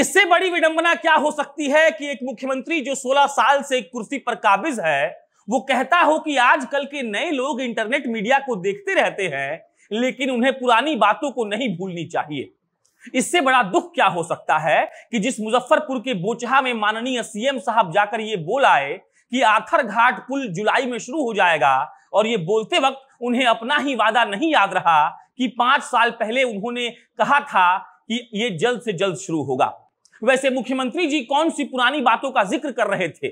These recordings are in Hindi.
इससे बड़ी विडंबना क्या हो सकती है कि एक मुख्यमंत्री जो 16 साल से कुर्सी पर काबिज है वो कहता हो कि आजकल के नए लोग इंटरनेट मीडिया को देखते रहते हैं लेकिन उन्हें पुरानी बातों को नहीं भूलनी चाहिए इससे बड़ा दुख क्या हो सकता है कि जिस मुजफ्फरपुर के बोचहा में माननीय सीएम साहब जाकर ये बोल आए कि आथर घाट पुल जुलाई में शुरू हो जाएगा और ये बोलते वक्त उन्हें अपना ही वादा नहीं याद रहा कि पांच साल पहले उन्होंने कहा था कि ये जल्द से जल्द शुरू होगा वैसे मुख्यमंत्री जी कौन सी पुरानी बातों का जिक्र कर रहे थे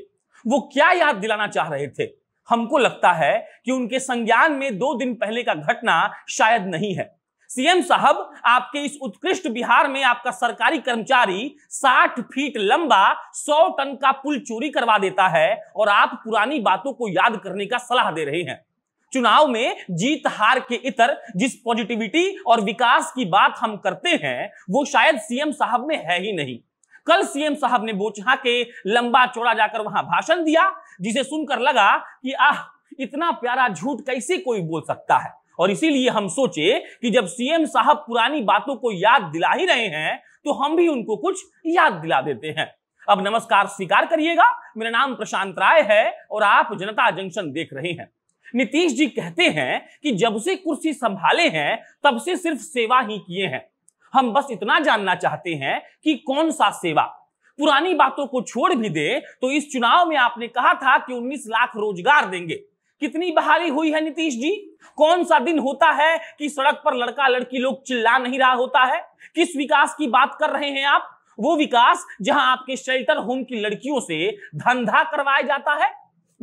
वो क्या याद दिलाना चाह रहे थे हमको लगता है कि उनके संज्ञान में दो दिन पहले का घटना शायद नहीं है सीएम साहब आपके इस उत्कृष्ट बिहार में आपका सरकारी कर्मचारी 60 फीट लंबा 100 टन का पुल चोरी करवा देता है और आप पुरानी बातों को याद करने का सलाह दे रहे हैं चुनाव में जीत हार के इतर जिस पॉजिटिविटी और विकास की बात हम करते हैं वो शायद सीएम साहब में है ही नहीं कल सीएम साहब ने बोचहा के लंबा चौड़ा जाकर वहां भाषण दिया जिसे सुनकर लगा कि आह इतना प्यारा झूठ कैसे कोई बोल सकता है और इसीलिए हम सोचे कि जब सीएम साहब पुरानी बातों को याद दिला ही रहे हैं तो हम भी उनको कुछ याद दिला देते हैं अब नमस्कार स्वीकार करिएगा मेरा नाम प्रशांत राय है और आप जनता जंक्शन देख रहे हैं नीतीश जी कहते हैं कि जब से कुर्सी संभाले हैं तब से सिर्फ सेवा ही किए हैं हम बस इतना जानना चाहते हैं कि कौन सा सेवा पुरानी बातों को छोड़ भी दे तो इस चुनाव में आपने कहा था कि 19 लाख रोजगार देंगे कितनी बहाली हुई है नीतीश जी कौन सा दिन होता है कि सड़क पर लड़का लड़की लोग चिल्ला नहीं रहा होता है किस विकास की बात कर रहे हैं आप वो विकास जहां आपके शेल्टर होम की लड़कियों से धंधा करवाया जाता है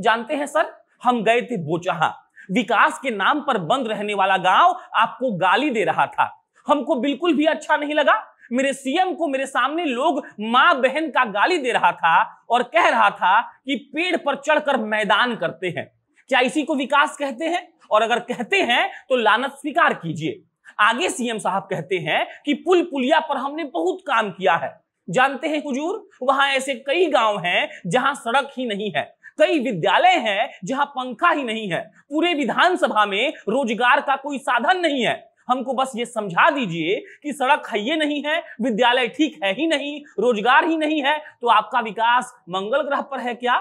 जानते हैं सर हम गए थे बोचहा विकास के नाम पर बंद रहने वाला गांव आपको गाली दे रहा था हमको बिल्कुल भी अच्छा नहीं लगा मेरे सीएम को मेरे सामने लोग माँ बहन का गाली दे रहा था और कह रहा था कि पेड़ पर चढ़कर मैदान करते हैं क्या इसी को विकास कहते हैं और अगर कहते हैं तो लानत स्वीकार कीजिए आगे सीएम साहब कहते हैं कि पुल पुलिया पर हमने बहुत काम किया है जानते हैं हुजूर वहां ऐसे कई गांव हैं जहां सड़क ही नहीं है कई विद्यालय हैं जहां पंखा ही नहीं है पूरे विधानसभा में रोजगार का कोई साधन नहीं है हमको बस ये समझा दीजिए कि सड़क है ये नहीं है विद्यालय ठीक है ही नहीं रोजगार ही नहीं है तो आपका विकास मंगल ग्रह पर है क्या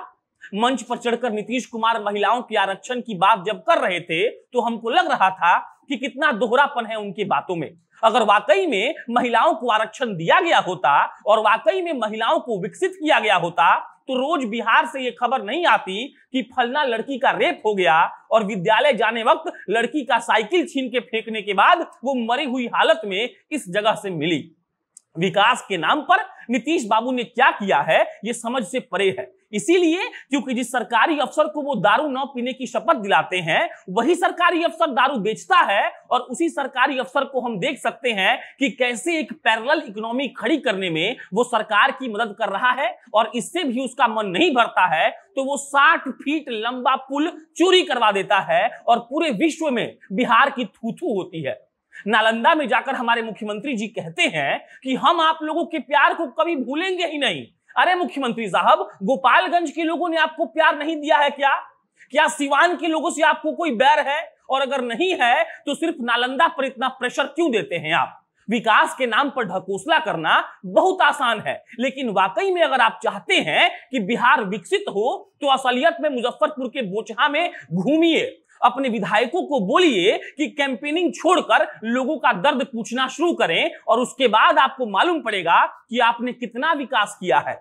मंच पर चढ़कर नीतीश कुमार महिलाओं के आरक्षण की बात जब कर रहे थे तो हमको लग रहा था कि कितना दोहरापन है उनकी बातों में अगर वाकई में महिलाओं को आरक्षण दिया गया होता और वाकई में महिलाओं को विकसित किया गया होता तो रोज बिहार से ये खबर नहीं आती कि फलना लड़की का रेप हो गया और विद्यालय जाने वक्त लड़की का साइकिल छीन के फेंकने के बाद वो मरी हुई हालत में इस जगह से मिली विकास के नाम पर नीतीश बाबू ने क्या किया है ये समझ से परे है इसीलिए क्योंकि जिस सरकारी अफसर को वो दारू न पीने की शपथ दिलाते हैं वही सरकारी अफसर दारू बेचता है और उसी सरकारी अफसर को हम देख सकते हैं कि कैसे एक पैरल इकोनॉमी खड़ी करने में वो सरकार की मदद कर रहा है और इससे भी उसका मन नहीं भरता है तो वो 60 फीट लंबा पुल चोरी करवा देता है और पूरे विश्व में बिहार की थूथू होती है नालंदा में जाकर हमारे मुख्यमंत्री जी कहते हैं कि हम आप लोगों के प्यार को कभी भूलेंगे ही नहीं अरे मुख्यमंत्री साहब गोपालगंज के लोगों ने आपको प्यार नहीं दिया है क्या क्या सिवान के लोगों से आपको कोई बैर है और अगर नहीं है तो सिर्फ नालंदा पर इतना प्रेशर क्यों देते हैं आप विकास के नाम पर ढकोसला करना बहुत आसान है लेकिन वाकई में अगर आप चाहते हैं कि बिहार विकसित हो तो असलियत में मुजफ्फरपुर के बोचहा में घूमिए अपने विधायकों को बोलिए कि कैंपेनिंग छोड़कर लोगों का दर्द पूछना शुरू करें और उसके बाद आपको मालूम पड़ेगा कि आपने कितना विकास किया है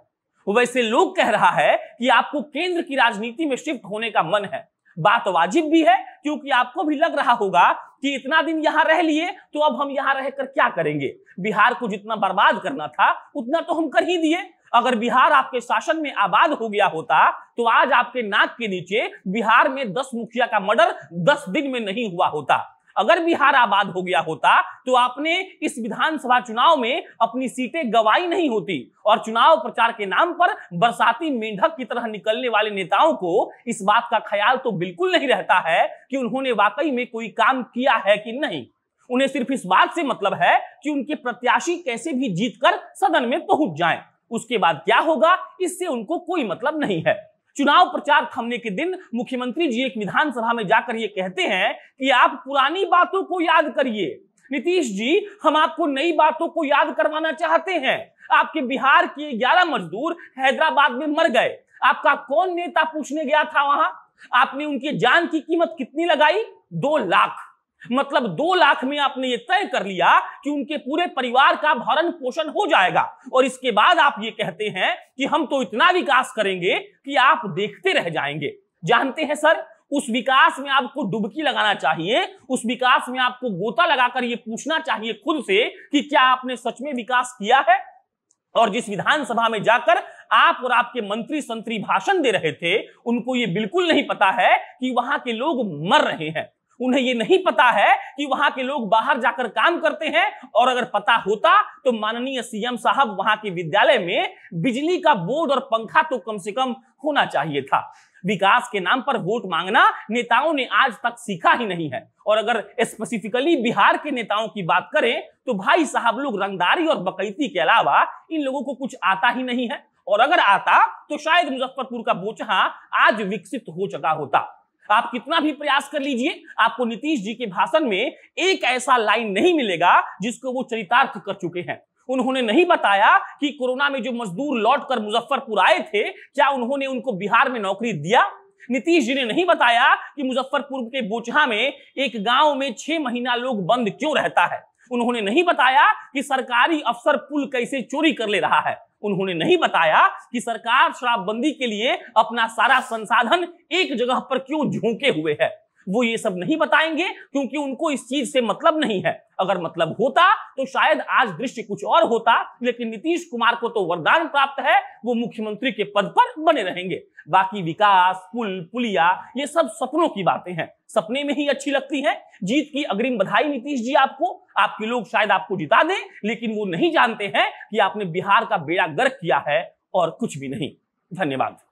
वैसे लोग कह रहा है कि आपको केंद्र की राजनीति में शिफ्ट होने का मन है बात वाजिब भी है क्योंकि आपको भी लग रहा होगा कि इतना दिन यहां रह लिए तो अब हम यहां रहकर क्या करेंगे बिहार को जितना बर्बाद करना था उतना तो हम कर ही दिए अगर बिहार आपके शासन में आबाद हो गया होता तो आज आपके नाक के नीचे बिहार में दस मुखिया का मर्डर दस दिन में नहीं हुआ होता अगर बिहार आबाद हो गया होता तो आपने इस विधानसभा चुनाव में अपनी सीटें गवाई नहीं होती और चुनाव प्रचार के नाम पर बरसाती मेंढक की तरह निकलने वाले नेताओं को इस बात का ख्याल तो बिल्कुल नहीं रहता है कि उन्होंने वाकई में कोई काम किया है कि नहीं उन्हें सिर्फ इस बात से मतलब है कि उनके प्रत्याशी कैसे भी जीतकर सदन में पहुंच जाएं उसके बाद क्या होगा इससे उनको कोई मतलब नहीं है चुनाव प्रचार थमने के दिन मुख्यमंत्री जी एक विधानसभा में जाकर ये कहते हैं कि आप पुरानी बातों को याद करिए नीतीश जी हम आपको नई बातों को याद करवाना चाहते हैं आपके बिहार के 11 मजदूर हैदराबाद में मर गए आपका कौन नेता पूछने गया था वहां आपने उनकी जान की कीमत कितनी लगाई दो लाख मतलब दो लाख में आपने ये तय कर लिया कि उनके पूरे परिवार का भरण पोषण हो जाएगा और इसके बाद आप ये कहते हैं कि हम तो इतना विकास करेंगे कि आप देखते रह जाएंगे जानते हैं सर उस विकास में आपको डुबकी लगाना चाहिए उस विकास में आपको गोता लगाकर ये पूछना चाहिए खुद से कि क्या आपने सच में विकास किया है और जिस विधानसभा में जाकर आप और आपके मंत्री संतरी भाषण दे रहे थे उनको ये बिल्कुल नहीं पता है कि वहां के लोग मर रहे हैं उन्हें ये नहीं पता है कि वहां के लोग बाहर जाकर काम करते हैं और अगर पता होता तो माननीय सीएम साहब वहां के विद्यालय में बिजली का बोर्ड और पंखा तो कम से कम होना चाहिए था विकास के नाम पर वोट मांगना नेताओं ने आज तक सीखा ही नहीं है और अगर स्पेसिफिकली बिहार के नेताओं की बात करें तो भाई साहब लोग रंगदारी और बकैती के अलावा इन लोगों को कुछ आता ही नहीं है और अगर आता तो शायद मुजफ्फरपुर का बोचहा आज विकसित हो चुका होता आप कितना भी प्रयास कर लीजिए आपको नीतीश जी के भाषण में एक ऐसा लाइन नहीं मिलेगा जिसको वो चरितार्थ कर चुके हैं उन्होंने नहीं बताया कि कोरोना में जो मजदूर लौटकर मुजफ्फरपुर आए थे क्या उन्होंने उनको बिहार में नौकरी दिया नीतीश जी ने नहीं बताया कि मुजफ्फरपुर के बोचहा में एक गांव में छह महीना लोग बंद क्यों रहता है उन्होंने नहीं बताया कि सरकारी अफसर पुल कैसे चोरी कर ले रहा है उन्होंने नहीं बताया कि सरकार शराबबंदी के लिए अपना सारा संसाधन एक जगह पर क्यों झोंके हुए है वो ये सब नहीं बताएंगे क्योंकि उनको इस चीज से मतलब नहीं है अगर मतलब होता तो शायद आज दृश्य कुछ और होता लेकिन नीतीश कुमार को तो वरदान प्राप्त है वो मुख्यमंत्री के पद पर बने रहेंगे बाकी विकास पुल पुलिया ये सब सपनों की बातें हैं सपने में ही अच्छी लगती है जीत की अग्रिम बधाई नीतीश जी आपको आपके लोग शायद आपको जिता दें लेकिन वो नहीं जानते हैं कि आपने बिहार का बेड़ा गर्क किया है और कुछ भी नहीं धन्यवाद